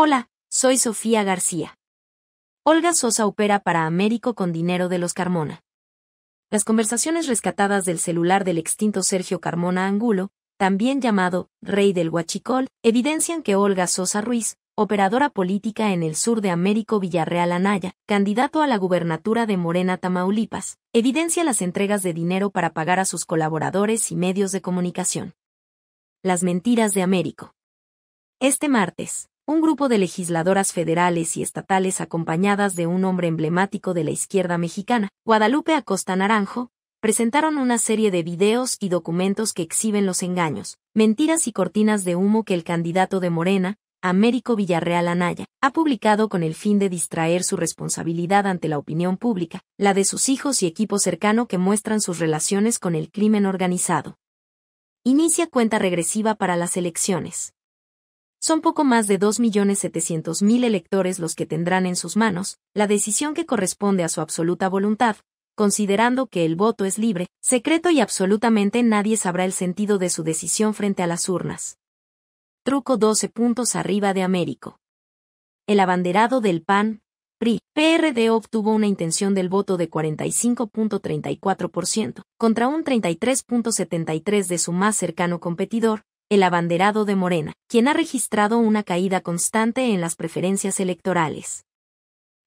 Hola, soy Sofía García. Olga Sosa opera para Américo con dinero de los Carmona. Las conversaciones rescatadas del celular del extinto Sergio Carmona Angulo, también llamado Rey del Huachicol, evidencian que Olga Sosa Ruiz, operadora política en el sur de Américo Villarreal Anaya, candidato a la gubernatura de Morena Tamaulipas, evidencia las entregas de dinero para pagar a sus colaboradores y medios de comunicación. Las mentiras de Américo. Este martes, un grupo de legisladoras federales y estatales acompañadas de un hombre emblemático de la izquierda mexicana, Guadalupe Acosta Naranjo, presentaron una serie de videos y documentos que exhiben los engaños, mentiras y cortinas de humo que el candidato de Morena, Américo Villarreal Anaya, ha publicado con el fin de distraer su responsabilidad ante la opinión pública, la de sus hijos y equipo cercano que muestran sus relaciones con el crimen organizado. Inicia cuenta regresiva para las elecciones son poco más de 2.700.000 electores los que tendrán en sus manos la decisión que corresponde a su absoluta voluntad, considerando que el voto es libre, secreto y absolutamente nadie sabrá el sentido de su decisión frente a las urnas. Truco 12 puntos arriba de Américo. El abanderado del PAN, PRI, PRD obtuvo una intención del voto de 45.34%, contra un 33.73% de su más cercano competidor, el abanderado de Morena, quien ha registrado una caída constante en las preferencias electorales.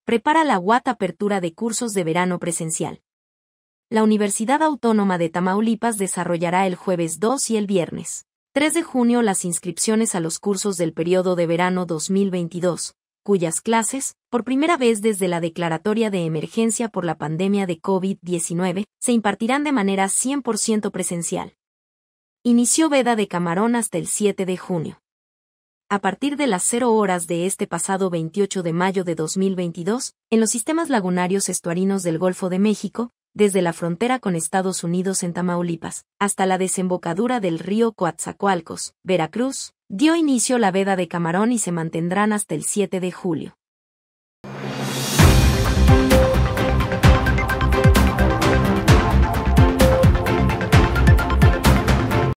Prepara la guata apertura de cursos de verano presencial. La Universidad Autónoma de Tamaulipas desarrollará el jueves 2 y el viernes 3 de junio las inscripciones a los cursos del periodo de verano 2022, cuyas clases, por primera vez desde la declaratoria de emergencia por la pandemia de COVID-19, se impartirán de manera 100% presencial inició veda de camarón hasta el 7 de junio. A partir de las 0 horas de este pasado 28 de mayo de 2022, en los sistemas lagunarios estuarinos del Golfo de México, desde la frontera con Estados Unidos en Tamaulipas, hasta la desembocadura del río Coatzacoalcos, Veracruz, dio inicio la veda de camarón y se mantendrán hasta el 7 de julio.